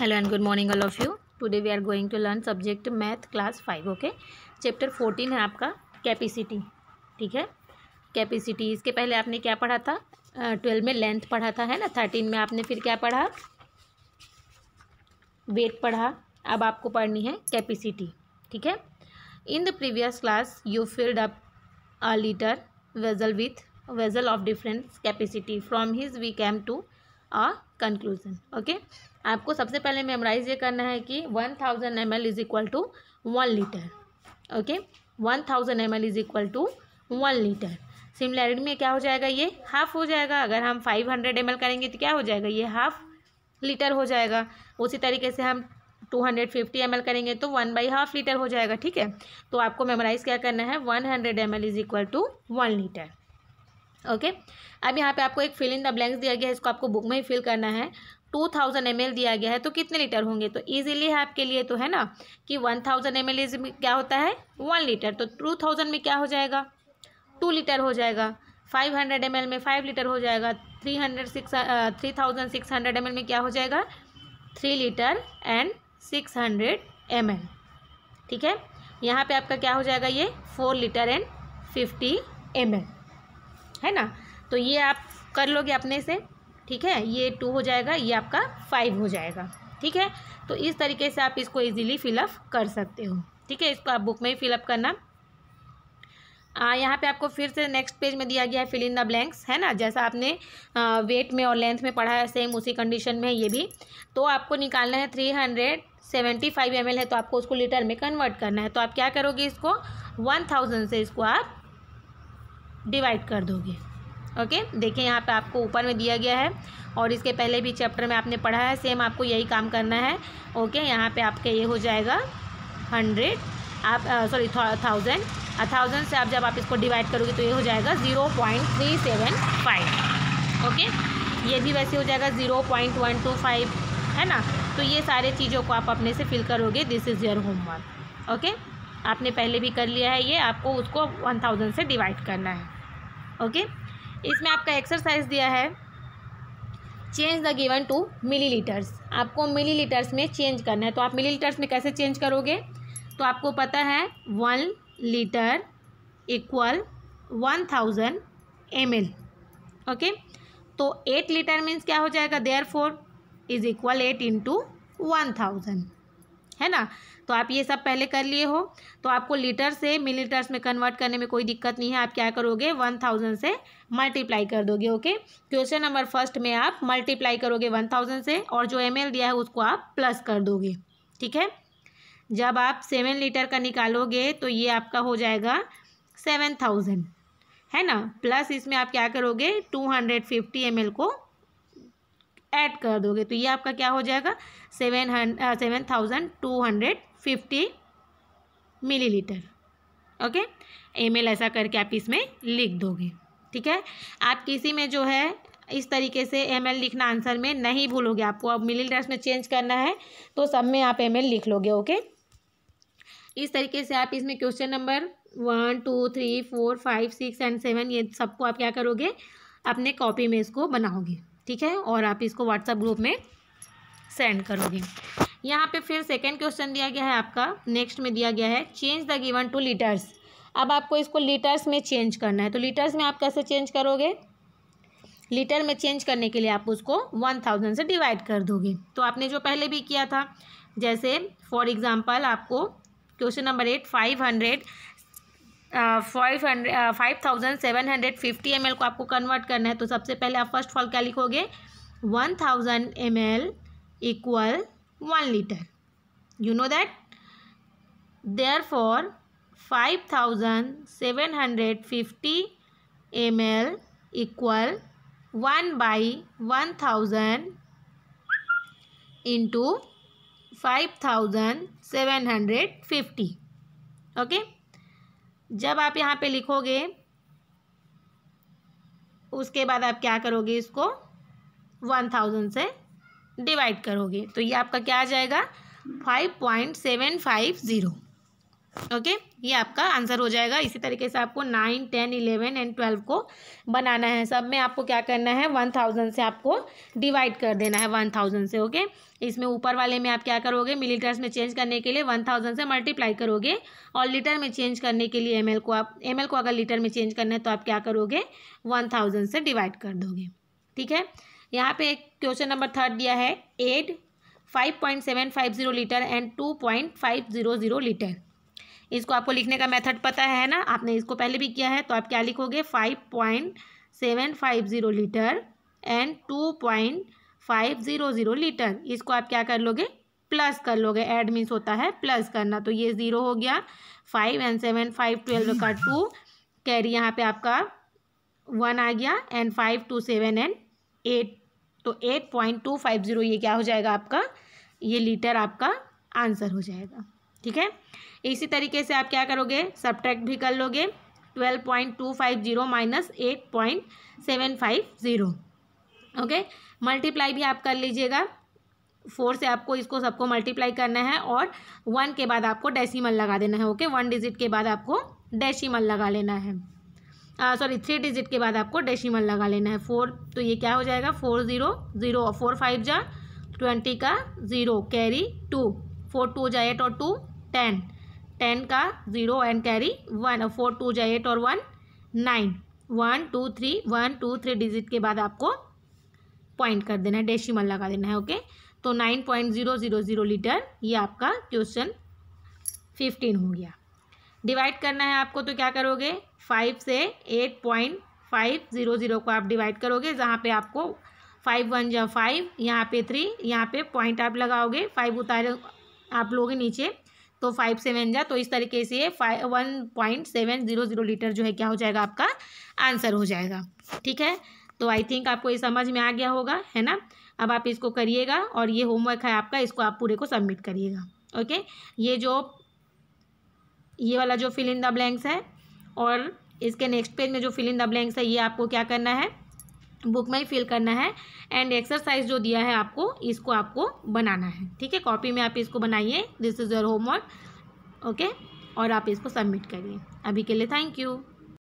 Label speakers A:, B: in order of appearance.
A: hello and good morning all of you today we are going to learn subject math class five okay chapter fourteen है आपका capacity ठीक है capacity इसके पहले आपने क्या पढ़ा था ट्वेल्व uh, में लेंथ पढ़ा था है ना थर्टीन में आपने फिर क्या पढ़ा वेट पढ़ा अब आपको पढ़नी है कैपेसिटी ठीक है in the previous class you filled up a litre vessel with vessel of different capacity from his we came to a conclusion okay आपको सबसे पहले मेमोराइज ये करना है कि one thousand M L is equal to one litre okay one thousand M L is equal to one litre similarity में क्या हो जाएगा ये हाफ हो जाएगा अगर हम फाइव हंड्रेड एम एल करेंगे तो क्या हो जाएगा ये हाफ लीटर हो जाएगा उसी तरीके से हम two hundred fifty M L करेंगे तो वन बाई हाफ लीटर हो जाएगा ठीक है तो आपको मेमोराइज़ क्या करना है one hundred M L is equal to one litre okay अब यहाँ पे आपको एक फिल इन द ब्लैंक्स दिया गया है इसको आपको बुक में ही फिल करना है टू थाउजेंड एम दिया गया है तो कितने लीटर होंगे तो ईजिली है आपके लिए तो है ना कि वन थाउजेंड एम एल क्या होता है वन लीटर तो टू थाउजेंड में क्या हो जाएगा टू लीटर हो जाएगा फाइव हंड्रेड एम में फाइव लीटर हो जाएगा three hundred six three thousand six hundred M में क्या हो जाएगा three litre and six hundred M ठीक है यहाँ पे आपका क्या हो जाएगा ये four litre and fifty M है ना तो ये आप कर लोगे अपने से ठीक है ये टू हो जाएगा ये आपका फाइव हो जाएगा ठीक है तो इस तरीके से आप इसको इजीली फिलअप कर सकते हो ठीक है इसको आप बुक में ही फिलअप करना आ, यहाँ पे आपको फिर से नेक्स्ट पेज में दिया गया है फिल इन द ब्लैंक्स है ना जैसा आपने आ, वेट में और लेंथ में पढ़ा है सेम उसी कंडीशन में ये भी तो आपको निकालना है three hundred seventy five M है तो आपको उसको लीटर में कन्वर्ट करना है तो आप क्या करोगे इसको वन थाउजेंड से इसको आप डिवाइड कर दोगे ओके देखें यहाँ पे आपको ऊपर में दिया गया है और इसके पहले भी चैप्टर में आपने पढ़ा है सेम आपको यही काम करना है ओके यहाँ पे आपका ये हो जाएगा हंड्रेड आप सॉरी थाउजेंड थाउजेंड से आप जब आप इसको डिवाइड करोगे तो ये हो जाएगा zero point three seven five okay ये भी वैसे हो जाएगा zero point one two five है ना तो ये सारे चीज़ों को आप अपने से फिल करोगे this is your homework okay आपने पहले भी कर लिया है ये आपको उसको वन थाउजेंड से डिवाइड करना है ओके इसमें आपका एक्सरसाइज दिया है change the given to millilitres आपको मिलीलीटर्स में चेंज करना है तो आप मिलीलीटर्स में कैसे चेंज करोगे तो आपको पता है one litre equal one thousand M okay तो एट लीटर मीन्स क्या हो जाएगा therefore is equal eight into one thousand है ना तो आप ये सब पहले कर लिए हो तो आपको लीटर से मिलीलीटर्स में कन्वर्ट करने में कोई दिक्कत नहीं है आप क्या करोगे वन थाउजेंड से मल्टीप्लाई कर दोगे ओके क्वेश्चन नंबर फर्स्ट में आप मल्टीप्लाई करोगे वन थाउजेंड से और जो एम दिया है उसको आप प्लस कर दोगे ठीक है जब आप सेवन लीटर का निकालोगे तो ये आपका हो जाएगा सेवन थाउजेंड है ना प्लस इसमें आप क्या करोगे टू हंड्रेड फिफ्टी एम को ऐड कर दोगे तो ये आपका क्या हो जाएगा seven hundred seven thousand two hundred fifty millilitre okay M L ऐसा करके आप इसमें लिख दोगे ठीक है आप किसी में जो है इस तरीके से एम एल लिखना आंसर में नहीं भूलोगे आपको अब मिली लीटर्स में चेंज करना है तो सब में आप एम एल लिख लोगे ओके इस तरीके से आप इसमें question number one two three four five six and seven ये सबको आप क्या करोगे अपने कॉपी में इसको बनाओगे ठीक है और आप इसको व्हाट्सएप ग्रुप में सेंड करोगे यहाँ पे फिर सेकेंड क्वेश्चन दिया गया है आपका नेक्स्ट में दिया गया है change the given to litres अब आपको इसको लीटर्स में चेंज करना है तो लीटर्स में आप कैसे चेंज करोगे लीटर में चेंज करने के लिए आप उसको वन थाउजेंड से डिवाइड कर दोगे तो आपने जो पहले भी किया था जैसे फॉर एग्ज़ाम्पल आपको question number eight five hundred five hundred five thousand seven hundred fifty M L को आपको कन्वर्ट करना है तो सबसे पहले आप फर्स्ट फॉल क्या लिखोगे one thousand M L equal one litre you know that therefore five thousand seven hundred fifty M L equal one by one thousand into five thousand seven hundred fifty okay जब आप यहाँ पे लिखोगे उसके बाद आप क्या करोगे इसको वन थाउजेंड से डिवाइड करोगे तो ये आपका क्या आ जाएगा five point seven five zero okay ये आपका आंसर हो जाएगा इसी तरीके से आपको nine ten eleven and twelve को बनाना है सब में आपको क्या करना है वन थाउजेंड से आपको डिवाइड कर देना है वन थाउजेंड से ओके इसमें ऊपर वाले में आप क्या करोगे मिलीलीटर्स में चेंज करने के लिए वन थाउजेंड से मल्टीप्लाई करोगे और लीटर में चेंज करने के लिए एम को आप एम को अगर लीटर में चेंज करना है तो आप क्या करोगे वन थाउजेंड से डिवाइड कर दोगे ठीक है यहाँ पे एक क्वेश्चन नंबर थर्ड दिया है eight five point seven five zero litre and two point five zero zero litre इसको आपको लिखने का मेथड पता है ना आपने इसको पहले भी किया है तो आप क्या लिखोगे five point seven five zero litre and two point five zero zero litre इसको आप क्या कर लोगे प्लस कर लोगे एड मीन्स होता है प्लस करना तो ये ज़ीरो हो गया five and seven five twelve का टू कैरी यहाँ पे आपका वन आ गया and five two seven and eight तो eight point two five zero ये क्या हो जाएगा आपका ये लीटर आपका आंसर हो जाएगा ठीक है इसी तरीके से आप क्या करोगे सब्ट्रैक्ट भी कर लोगे twelve point two five zero minus eight point seven five zero okay multiply भी आप कर लीजिएगा फोर से आपको इसको सबको मल्टीप्लाई करना है और वन के बाद आपको डेसिमल लगा देना है ओके वन डिजिट के बाद आपको डेसिमल लगा लेना है सॉरी थ्री डिजिट के बाद आपको डेसिमल लगा लेना है फोर तो ये क्या हो जाएगा four zero zero four five जा ट्वेंटी का zero carry two four two जाए एट और टू टेन टेन का ज़ीरो एंड कैरी वन और फोर टू जाए एट और one nine one two three one two three digit के बाद आपको पॉइंट कर देना है डेसीमल लगा देना है ओके तो nine point zero zero zero litre ये आपका क्वेश्चन फिफ्टीन हो गया डिवाइड करना है आपको तो क्या करोगे फाइव से eight point five zero zero को आप डिवाइड करोगे जहाँ पे आपको फाइव वन या फाइव यहाँ पे थ्री यहाँ पे पॉइंट आप लगाओगे फाइव उतारे आप लोगे नीचे तो फाइव सेवन जा तो इस तरीके से ये five one point seven zero zero litre जो है क्या हो जाएगा आपका आंसर हो जाएगा ठीक है तो आई थिंक आपको ये समझ में आ गया होगा है ना अब आप इसको करिएगा और ये होमवर्क है आपका इसको आप पूरे को सबमिट करिएगा ओके ये जो ये वाला जो फिल इन द ब्लैंक्स है और इसके नेक्स्ट पेज में जो फिल इन द ब्लैंक्स है ये आपको क्या करना है बुक में ही फिल करना है एंड एक्सरसाइज जो दिया है आपको इसको आपको बनाना है ठीक है कॉपी में आप इसको बनाइए this is your homework okay और आप इसको सबमिट करिए अभी के लिए थैंक यू